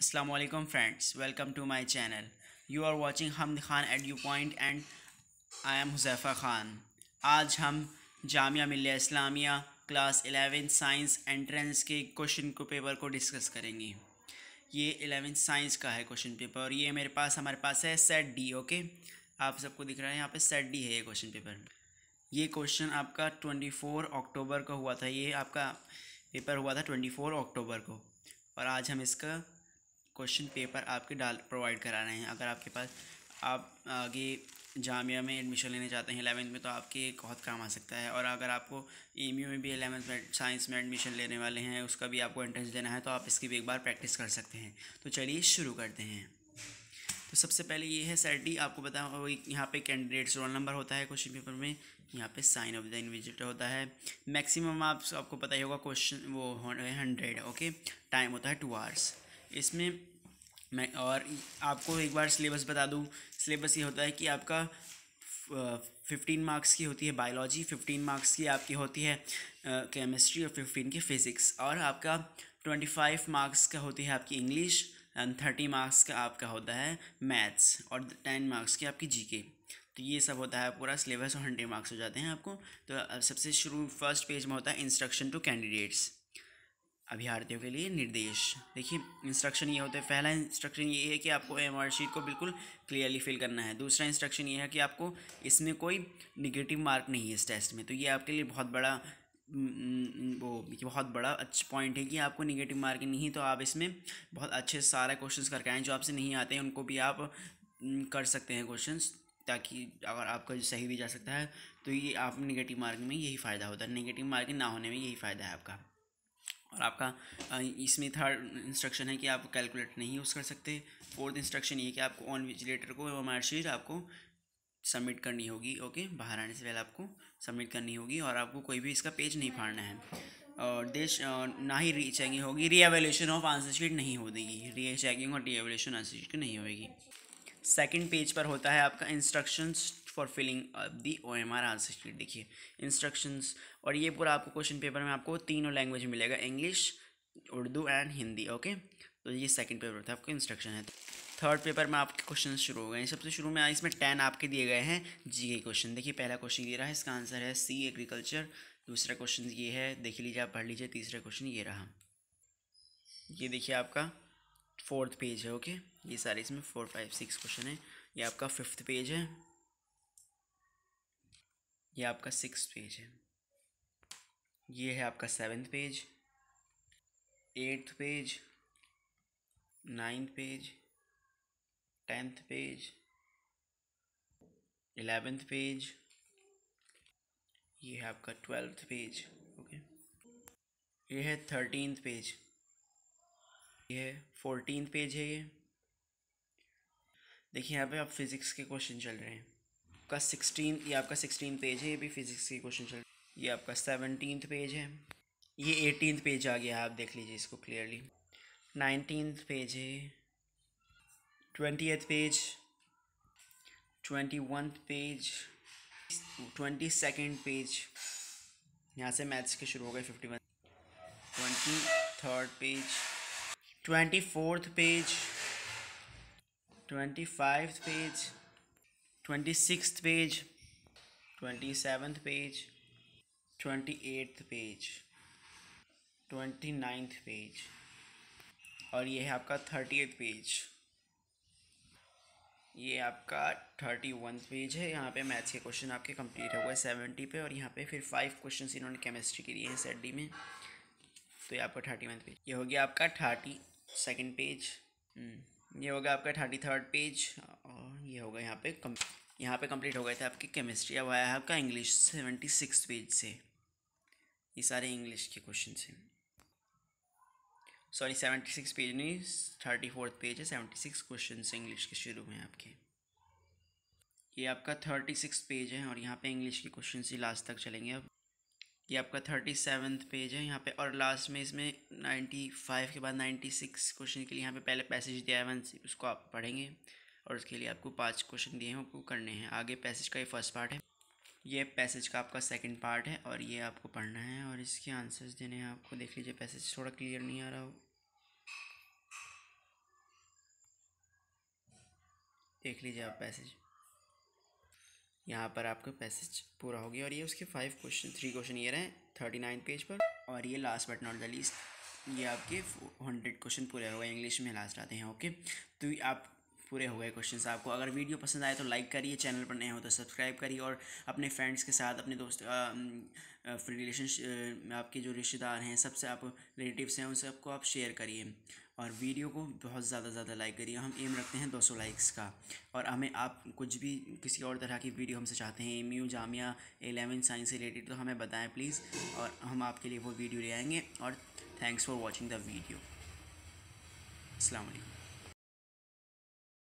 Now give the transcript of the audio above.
Aslam friends welcome to my channel you are watching हम Khan at U point and I am Huzaifa Khan आज हम Jamia Millia Islamia class eleven science entrance के question को paper को discuss करेंगे ये एलेवन साइंस का है क्वेश्चन पेपर और ये मेरे पास हमारे पास है सेट डी ओके आप सबको दिख रहा है यहाँ पे सेट डी है ये क्वेश्चन पेपर ये क्वेश्चन आपका ट्वेंटी फोर अक्टूबर का हुआ था ये आपका पेपर हुआ था ट्वेंटी फोर अक्टूबर को और आज हम इसका क्वेश्चन पेपर आपके डाल प्रोवाइड करा रहे हैं अगर आपके पास आप आगे जामिया में एडमिशन लेने चाहते हैं एलेवंथ में तो आपके बहुत काम आ सकता है और अगर आपको एम e में भी एलेवंथ में साइंस में एडमिशन लेने वाले हैं उसका भी आपको एंट्रेंस देना है तो आप इसकी भी एक बार प्रैक्टिस कर सकते हैं तो चलिए शुरू करते हैं तो सबसे पहले ये है सर डी आपको बताओ यहाँ पे कैंडिडेट्स रोल नंबर होता है क्वेश्चन पेपर में यहाँ पे साइन ऑफ द इन्विजिटर होता है मैक्सिमम आप आपको पता ही होगा क्वेश्चन वो हंड्रेड ओके टाइम होता है टू आवर्स इसमें मैं और आपको एक बार सिलेबस बता दूँ सिलेबस ये होता है कि आपका फिफ्टीन मार्क्स की होती है बायोलॉजी फिफ्टीन मार्क्स की आपकी होती है केमिस्ट्री और फिफ्टीन की फिज़िक्स और आपका ट्वेंटी फाइव मार्क्स का होती है आपकी इंग्लिश एंड थर्टी मार्क्स का आपका होता है मैथ्स और टेन मार्क्स की आपकी जीके तो ये सब होता है पूरा सिलेबस और हंड्रेड मार्क्स हो जाते हैं आपको तो सबसे शुरू फर्स्ट पेज में होता है इंस्ट्रक्शन टू कैंडिडेट्स अभ्यार्थियों के लिए निर्देश देखिए इंस्ट्रक्शन ये होते हैं पहला इंस्ट्रक्शन ये है कि आपको एम आर शीट को बिल्कुल क्लियरली फिल करना है दूसरा इंस्ट्रक्शन ये है कि आपको इसमें कोई निगेटिव मार्क नहीं है इस टेस्ट में तो ये आपके लिए बहुत बड़ा वो बहुत बड़ा अच्छा पॉइंट है कि आपको निगेटिव मार्किंग नहीं तो आप इसमें बहुत अच्छे सारे क्वेश्चन करके आएँ जो आपसे नहीं आते हैं उनको भी आप कर सकते हैं क्वेश्चन ताकि अगर आपका जो सही भी जा सकता है तो ये आप निगेटिव मार्किंग में यही फ़ायदा होता है निगेटिव मार्किंग ना होने में यही फ़ायदा है आपका और आपका इसमें थर्ड इंस्ट्रक्शन है कि आप कैलकुलेट नहीं यूज़ कर सकते फोर्थ इंस्ट्रक्शन ये कि आपको ऑन विजिलेटर को एम आपको सबमिट करनी होगी ओके बाहर आने से पहले आपको सबमिट करनी होगी और आपको कोई भी इसका पेज नहीं फाड़ना है और देश ना ही री चेकिंग होगी री एवेल्यूशन ऑफ आंसर शीट नहीं होगी री चेकिंग और डी एवेल्यूशन आंसर शीट की नहीं होगी सेकेंड पेज पर होता है आपका instructions for filling the O M R answer sheet देखिए इंस्ट्रक्शंस और ये पूरा आपको क्वेश्चन पेपर में आपको तीनों लैंग्वेज मिलेगा English Urdu and Hindi okay तो ये सेकंड पेपर था आपको इंस्ट्रक्शन है थर्ड पेपर में आपके क्वेश्चन शुरू हो गए हैं सबसे शुरू में इसमें टेन आपके दिए गए हैं जी क्वेश्चन देखिए पहला क्वेश्चन ये रहा इसका आंसर है सी एग्रीकल्चर दूसरा क्वेश्चन ये है देख लीजिए आप पढ़ लीजिए तीसरा क्वेश्चन ये रहा ये देखिए आपका फोर्थ पेज है ओके ये सारे इसमें फोर फाइव सिक्स क्वेश्चन है ये आपका फिफ्थ पेज है ये आपका सिक्स पेज है ये है आपका seventh page eighth page ninth page tenth page eleventh page ये है आपका ट्वेल्थ पेज ओके ये है थर्टीन पेज ये फोर्टीन पेज है ये देखिए यहाँ पे आप फिज़िक्स के क्वेश्चन चल रहे हैं आपका सिक्सटीन ये आपका सिक्सटीन पेज है ये भी फिजिक्स की क्वेश्चन चल ये आपका सेवनटीन पेज है ये एटीन पेज आ गया आप देख लीजिए इसको क्लियरली नाइनटीन पेज है twenty page twenty one page twenty second page यहाँ से मैथ्स के शुरू हो गए fifty one twenty third page twenty fourth page twenty five page twenty six page twenty seventh page twenty eighth page twenty ninth page और ये है आपका थर्टी एथ पेज ये आपका थर्टी वन पेज है यहाँ पे मैथ्स के क्वेश्चन आपके कंप्लीट हो गए सेवेंटी पे और यहाँ पे फिर फाइव क्वेश्चन इन्होंने केमिस्ट्री के लिए हैं सेट डी में तो ये आपका थर्टी वन पेज ये हो गया आपका थर्टी सेकेंड पेज ये होगा आपका थर्टी थर्ड पेज और ये होगा यहाँ पे कम यहाँ पे कंप्लीट हो गए थे आपकी केमिस्ट्री अब आया है आपका इंग्लिश सेवेंटी सिक्स पेज से ये सारे इंग्लिश के क्वेश्चन हैं सॉरी सेवेंटी सिक्स पेज नहीं थर्टी फोर्थ पेज है सेवेंटी सिक्स क्वेश्चन इंग्लिश के शुरू हैं आपके ये आपका थर्टी सिक्स पेज है और यहाँ पे इंग्लिश के क्वेश्चन ही लास्ट तक चलेंगे अब ये आपका थर्टी सेवन्थ पेज है यहाँ पे और लास्ट में इसमें नाइन्टी फाइव के बाद नाइन्टी सिक्स क्वेश्चन के लिए यहाँ पे पहले पैसेज दिया है वन उसको आप पढ़ेंगे और उसके लिए आपको पांच क्वेश्चन दिए हैं आपको करने हैं आगे पैसेज का ये फर्स्ट पार्ट है ये पैसेज का आपका सेकंड पार्ट है और ये आपको पढ़ना है और इसके आंसर्स देने हैं आपको देख लीजिए पैसेज थोड़ा क्लियर नहीं आ रहा हो देख लीजिए आप पैसेज यहाँ पर आपका पैसेज पूरा हो गया और ये उसके फाइव क्वेश्चन थ्री क्वेश्चन ये रहे थर्टी नाइन पेज पर और ये last but not the least ये आपके हंड्रेड क्वेश्चन पूरे हो गए इंग्लिश में लास्ट आते हैं ओके तो आप पूरे हो गए क्वेश्चन आपको अगर वीडियो पसंद आए तो लाइक करिए चैनल पर नए हो तो सब्सक्राइब करिए और अपने फ्रेंड्स के साथ अपने दोस्त रिलेशन आपके जो रिश्तेदार हैं सबसे आप रिलेटिव्स हैं उन सबको आप शेयर करिए और वीडियो को बहुत ज़्यादा ज़्यादा लाइक करिए हम एम रखते हैं 200 लाइक्स का और हमें आप कुछ भी किसी और तरह की वीडियो हमसे चाहते हैं M U Jamia eleven science से रिलेटेड तो हमें बताएं प्लीज़ और हम आपके लिए वो वीडियो ले आएंगे और thanks for watching the video अलैक्म